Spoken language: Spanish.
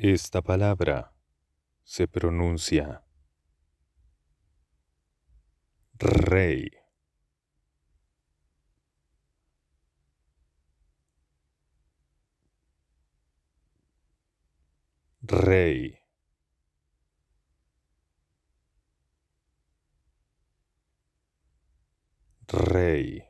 Esta palabra se pronuncia rey. Rey. Rey.